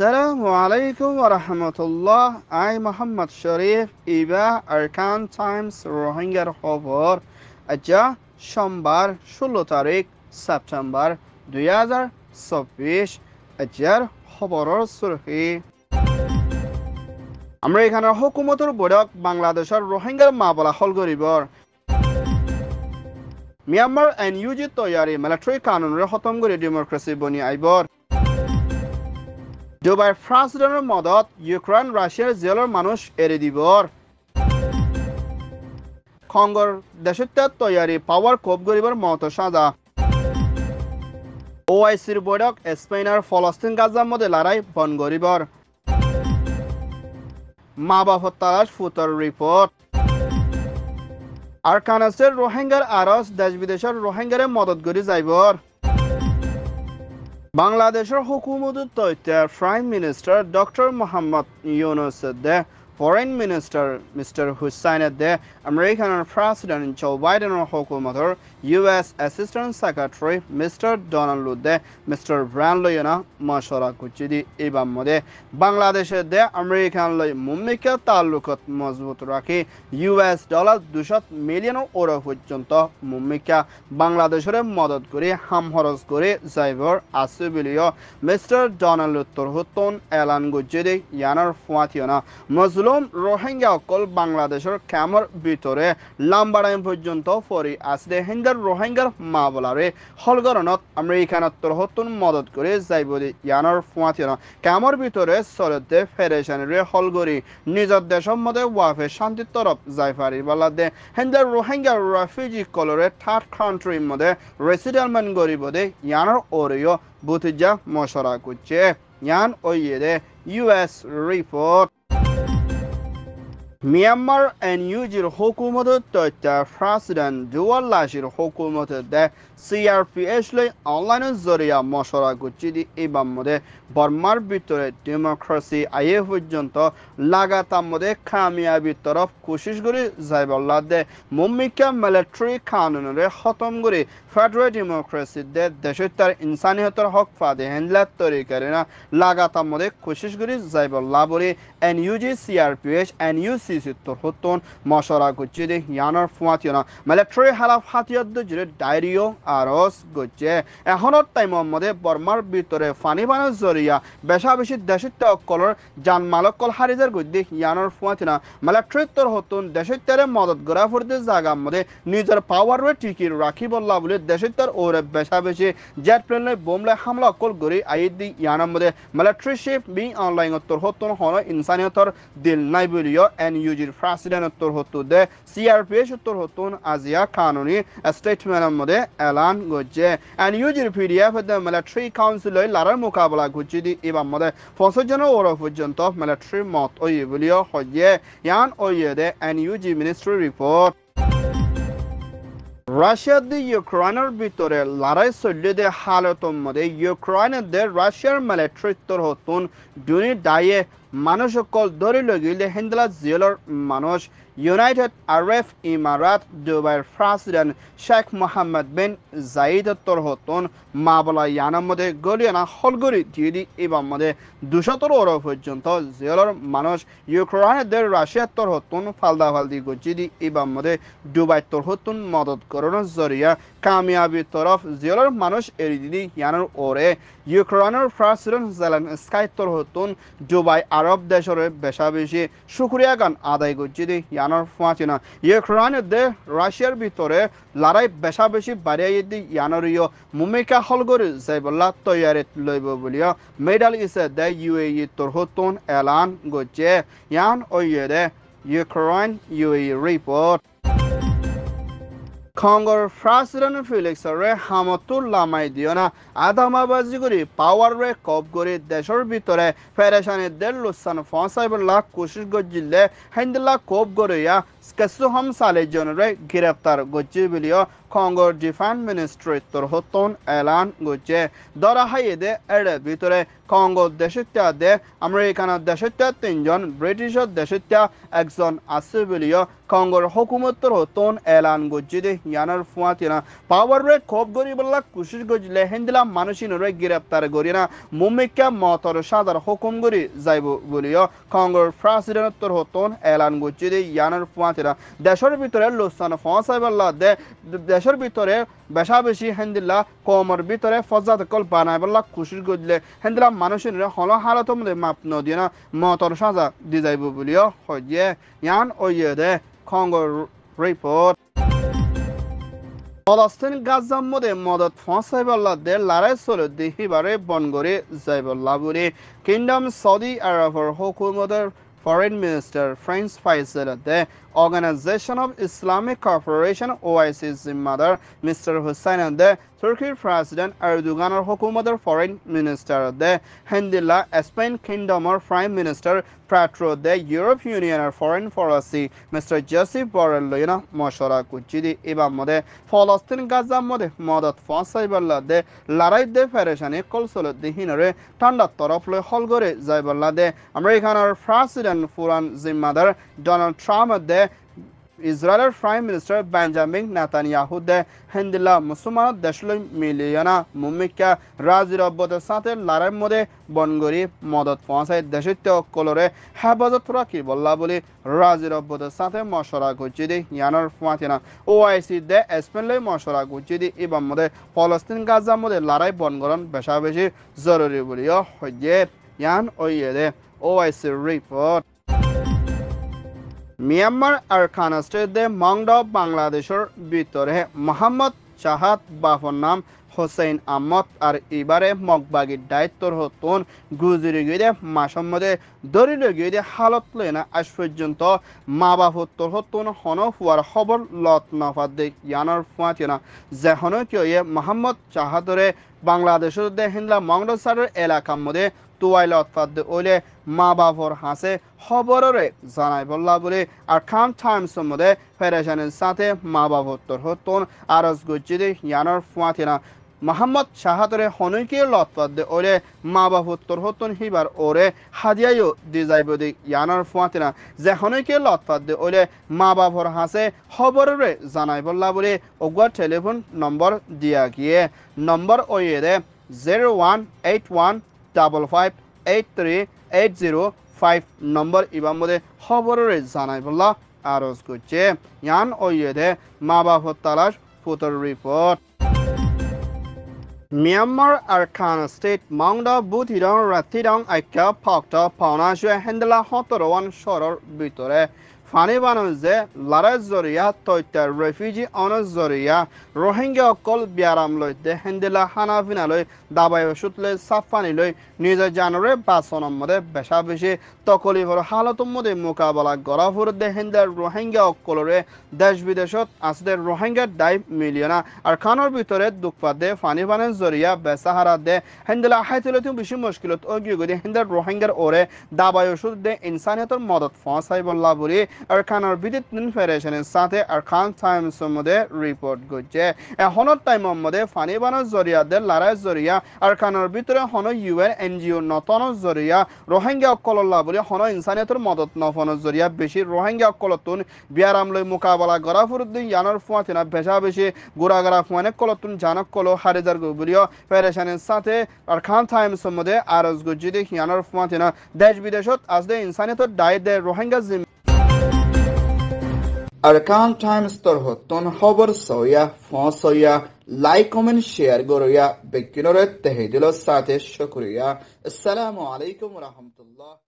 আসসালামু আলাইকুম রহমতুল্লাহ আই মোহাম্মদ শরীফ ইবা আরকান টাইমস রোহিঙ্গার খবর আচ্ছা সোমবার ষোলো তারিখ সেপ্টেম্বর দুই হাজার চব্বিশ আজ্যার খবরের সুরখি আমরা এখানে হুকুমতর বৈঠক বাংলাদেশের রোহিঙ্গার মামলা হল গরিবর মিয়ানমার এন ইউজি তৈয়ারি মিলিটারি কানুনরে খতম করে ডেমোক্রেসি বনি আইবর ডুবাই ফ্ৰান্স মদত ইউক্রেন ৰাছিয়াৰ জেলৰ মানুষ এৰি দিবৰ খঙ্গর দেশত্যাগ তৈয়াৰী পাৱাৰ কোপ গৰিবৰ মত সাজা ওআইসির আই চিৰ বৈঠক ফলস্তিন গাজার মধ্যে লড়াই বন গৰিবৰ মা বাপ তালাশ ফুটৰ ৰিপৰ্ট আর কানাসের রোহিঙ্গার আরস দেশ বিদেশের রোহিঙ্গারে মদত করে যাইবর বাংলাদেশের হুকুমতের তৈতে prime minister doctor Mohammad Yunus দে ফরেন মিনিস্টার মিস্টার হুসাইন দে আমেরিকানের প্রেসিডেন্ট জো বাইডেনের হুকুমতর U.S. Assistant Secretary Mr. Donald Lude, Mr. Brand na mashara kuchidi ibam mode Bangladesh দে American loy mummika তালুকত মজবুত রাখি ইউএস ডলার দুশো মিলিয়ন ওর পর্যন্ত মুম্মিকা বাংলাদেশের মদত করে হাম খরচ করে যাইবর আছে বলিও মিস্টার ডোনাল্ড তরহতন এলান গুজেরি ইয়ানার ফুয়াতিয়না মজলুম রোহিঙ্গা অকল বাংলাদেশের ক্যামর ভিতরে লাম্বারাইম পর্যন্ত আছে দে হিন্দা রোহিঙ্গার রোহিঙ্গার মা মামলাৰে হলগরণত আমেরিকান তৰহতুন মদত করে যাই কৰি ইয়ানর বুলি না কামর ভিতরে ভিতৰে চৰতে রে হলগরি নিজৰ দেশৰ মধ্যে ওয়াফে শান্তি তরফ যাই পারি বলা দে পাৰিবালাদে হেন্দাৰ রোহিঙ্গা ৰেফিউজি কলৰে থাৰ্ড কাণ্ট্ৰীৰ মতে গরিব দে ইয়ানর ওরিও বুথিজা মশরা কুচে ইয়ান অয়েৰে U S report Myanmar and Yujir Hukumatı Tötte Fransa'dan duvarlaşır hukumatı de CRPH'le online zoriya মশলা গুচ্ছিদি এই বাম্মদে bitore democracy aye আয়ে পর্যন্ত লাগাতার মধ্যে খামিয়াবি তরফ guri করে যাইবল্লা দে মম্মিকা মিলিটারি কানুনরে hotom guri फेडरल डेमोक्रेसी दे देश तर इंसानियतर हक फादे हेंडला तरी करे ना लगातार मदे कोशिश करी जाइब लाबोरी N U G C R P H N U C C तो होतोन मशरा गुच्चे दे यानर फुआतियो ना मेले ट्रे हालाफ हातियो दो जुरे डायरियो आरोस गुच्चे এখনের টাইম মধ্যে বর্মার ভিতরে ফানি বানোর জরিয়া বেশা বেশি দেশের অকলর জানমালক কল হারিজার গুদ্দি ইয়ানোর ফুয়াতি না মেলা ট্রেত্তর হতুন দেশের তেরে মদত গড়া ফুরতে জাগা মধ্যে নিজের পাওয়ার টিকি রাখি বললা বলে ದೇಶೋತ್ತರ ಓರ ಬೆಸಾಬೇಸಿ ಜೆಟ್ ಪ್ಲೇನ್ ಲೈ ಬೋಮ್ ಲೈ হামলা কল গরি আইদি ইয়ানা মধ্যে মিলিটারি শিপ বি অনলাইন উত্তর হতন হন ইনসানিয়তর দিল নাই বলিও এন ইউজির প্রেসিডেন্ট উত্তর হতো দে সিআরপিএস উত্তর হতন আজিয়া কানুনি স্টেটমেন্টের মধ্যে এলান গজে এন ইউজির পিডিএফ দে মিলিটারি কাউন্সিল লারার মোকাবেলা গুচি দি ইবাম মধ্যে ফসো জন ওর পর্যন্ত মিলিটারি মত ওই বলিও হজে ইয়ান ওইয়ে দে N UG ministry report Russia দি ইউক্রাইনের ভিতরে লড়াই চলিয়ে দে হালতর মধ্যে ইউক্রাইনের দে রাশিয়ার মিলিটারি হতুন ডুনি ডাইয়ে মানুহসকল ধৰি লৈ গিলে হেণ্ডলা জিয়লৰ মানুহ ইউনাইটেড আৰব ইমারাত ডুবাইৰ president Sheikh Mohammed bin Zayed তরহতন মাবলা ইয়ানৰ মধ্যে গলিয়ানা হলগুড়ি দিয়ে দি এবার মধ্যে দুশতর ওর পর্যন্ত জেলর মানুষ ইউক্রেনের রাশিয়ার তরহতন ফালদা ফালদি গজি দি এবার মধ্যে ডুবাই তরহতন মদত করণের জরিয়া কামিয়াবি তরফ জেলর মানুষ এড়ি দিদি ইয়ানোর ওরে ইউক্রেনের প্রেসিডেন্ট জেলেন স্কাই তরহতন ডুবাই আরব দেশের বেশা বেশি সুক্রিয়া গান আদায় করছি দি ইয়ানোর ফাঁচি না ইউক্রেন দে রাশিয়ার ভিতরে লড়াই বেশা বেশি বাড়িয়ে দি ইয়ানোর ইয় মুমিকা হলগরি যাইবল্লা তৈয়ারিত লইব বলিও মেডাল ইসে দে ইউ এ ই তরহতন এলান গচ্ছে ইয়ান ওইয়ে দে ইউক্রেন ইউ রিপোর্ট খঙ্গর ফ্রাসরান ফিলিক্স রে হামতুল লামাই দিও না আধামাবাজি করি পাওয়ার রে কপ করি দেশের ভিতরে ফেরেশানি দেড় লুসান ফসাইব লাখ কোশিশ গজিলে হিন্দলা কপ করিয়া সালেজনরে গ্রেফতার করছে বলিও কঙ্গোর ডিফেন্স মিনিস্ট্রির তরহতন এলান করছে ধরা হাইয়েদে এর ভিতরে কঙ্গোর দেশত্যা দে আমেরিকানের দেশত্যা তিনজন ব্রিটিশের দেশত্যা একজন আছে বলিও কঙ্গোর হুকুমতর হতন এলান করছে দে ইয়ানার ফুয়া তিনা পাওয়ার রে খোপ গরি বললা কুশিস গজলে হিন্দিলা মানুষিনরে গ্রেফতার করি না মুমিকা মতর সাদার হুকুম গরি যাইব বলিও কঙ্গোর প্রেসিডেন্টর হতন এলান করছে দে ইয়ানার ফুয়া জামাতেরা দেশের ভিতরে লোসান দে দেশের ভিতরে বেশা বেশি হেন্দিল্লা কমর ভিতরে ফজাত কল বানাইবাল্লা খুশির গজলে হেন্দিল্লা মানুষের হল হালত মধ্যে মাপ নদিয়ে না মতর সাজা দি যাইব বলিও হইয়ে ইয়ান ওইয়ে দে খঙ্গর রিপোর্ট ফলস্তিন গাজার মধ্যে মদত ফসাইবল্লাদের লড়াই চলে দেহিবারে বনগরে যাইবল্লা বলে কিংডম সৌদি আরবের হুকুমতের Foreign Minister Franz Faisal, the Organization of Islamic Cooperation OIC's mother, Mr. Hussein, the Turkish President Erdogan or hukumatar foreign minister, the Hindila Spain Kingdom or Prime Minister Pratro the Europe Union and Foreign Policy Mr. Joseph Borrell ina moshara kuchidi iba mode Palestine Gaza mode modot fasai balla de larai de fereshani kolsol de hinare tanda তরফ লৈ হল করে যাই বল্লা দে আমেরিকানৰ president ফুৰান জিম্মাদাৰ ডনাল্ড ট্ৰাম্প ইসরায়েলের প্রাইম মিনিস্টার বেঞ্জামিন নেতানিয়াহুদে হিন্দিলা মুসলমান দেশলৈ মিলিয়না মুমিকা রাজিরব্বত সাথে লারের মধ্যে বনগরি মদত পৌঁছায় দেশিত্য কলরে হেফাজত রাখি বল্লা বলি রাজিরব্বত সাথে মশরা করছি দি ইয়ানোর ফাঁচিনা ওআইসি দে স্পেনলৈ মশরা করছি দি ইবাম মধ্যে ফলস্তিন গাজার মধ্যে লড়াই বনগরণ বেশা বেশি জরুরি বলিও হইয়ে ইয়ান ওইয়ে দে ওআইসি রিপোর্ট মিয়ানমাৰ আর খানাষ্ট্ৰেদে মংড বাংলাদেশৰ ভিতৰে মোহাম্মদ শ্বাহাদ বাফর নাম হোসেন আহমদ আর ইবারে মগবাগির দায়িত্ব হতন গুজরি গিয়ে মাসম্মদে দরিল গিয়ে হালত লেনা আজ পর্যন্ত মা বাপত্তর হতন হন হওয়ার খবর লত নফাত দে ইয়ানোর ফুয়াতিনা যেহন কিয়ে মোহাম্মদ চাহাদরে বাংলাদেশের দে হিন্দলা মংডসারের এলাকার মধ্যে তুৱাইলত ফাদ ওলে মা বাপৰ হাসে খবৰৰে জানাই বল্লা বলে আৰু কাম ঠাইম চমদে ফেডাৰেশ্যনৰ সাথে মা বাপত্তৰ হতন আৰজ গজ্জিদে ইয়ানৰ ফুৱাথিনা মোহাম্মদ শাহাতরে হনৈকে লতপাদ্দে ওরে মা বাবুত্তর হতন হিবার ওরে হাদিয়াইও দি যাইব দি ইয়ানোর ফুয়াতিনা যে হনৈকে লতপাদ্দে ওরে মা বাবর হাসে খবররে জানাই বললা বলে ওগুয়া টেলিফোন নম্বর দিয়া গিয়ে নম্বর ওয়ে দে zero one eight one double five eight three eight zero five number इबामे खबर जाना आरज कर মা বাপর তালাশ बाप রিপোর্ট মিয়ানমার আর খান স্টেট মাউন্ড মাউণ্ড বুধিৰং রাথিরং আখ্যা ফক্ত পাওনা জয় হেণ্ডেলা সতৰৱান চৰৰ ভিতৰে বানান যে লারাজ জরিয়া তৈত্যার রেফিউজি অনস জরিয়া রোহিঙ্গা অকল ব্যারাম লৈ দে হেন্দিলা হানাফিনা লৈ দাবাই ওষুধ লৈ পানি লৈ নিজৰ জানৰে বাচনৰ মতে বেচা বেছি তকলিফৰ হালতৰ মতে মোকাবিলা কৰা ফুৰ দে হেন্দার রোহিঙ্গা অকলৰে দেশ বিদেশত আছে রোহিঙ্গা ডাইভ মিলিয়না আর খানৰ ভিতৰে দুখপা দে বানান জরিয়া বেচাহারা দে হেন্দিলা হাইতিলতে বেছি মুশকিলত অগিয়ে গৈ দে হেন্দাৰ ওৰে দাবাই ওষুধ দে ইনসানিয়তর মদত ফঁচাই বল্লা arkan arbidit সাথে federation sate arkan report somode report goje honot time mommode fani banar zoriya de larar zoriya arkanar bitore hono un ngo নতন জরিয়া রোহিঙ্গা অকলল্লা বলে হন ইনসানিয়তর মদত নফন জরিয়া বেশি রোহিঙ্গা অকলতুন বিয়ারাম লই মোকাবেলা গড়া ফুরুদ্দিন ইয়ানর ফুয়া তিনা ভেসা বেশি গোড়া গড়া ফুয়ানে কলতুন জানক কল হারিজার গুবলীয় ফেডারেশনের সাথে আরখান খান থাইম আরজ গুজিদি ইয়ানর ফুয়া তিনা দেশ বিদেশত আজ দে ইনসানিয়তর দায় দে রোহিঙ্গা জিম ارکان تایم ستر ہو تن خبر سویا فان سویا لائک کومنٹ شیئر گرو یا بکنور تہدل ساتھ شکریہ السلام علیکم رحمت الله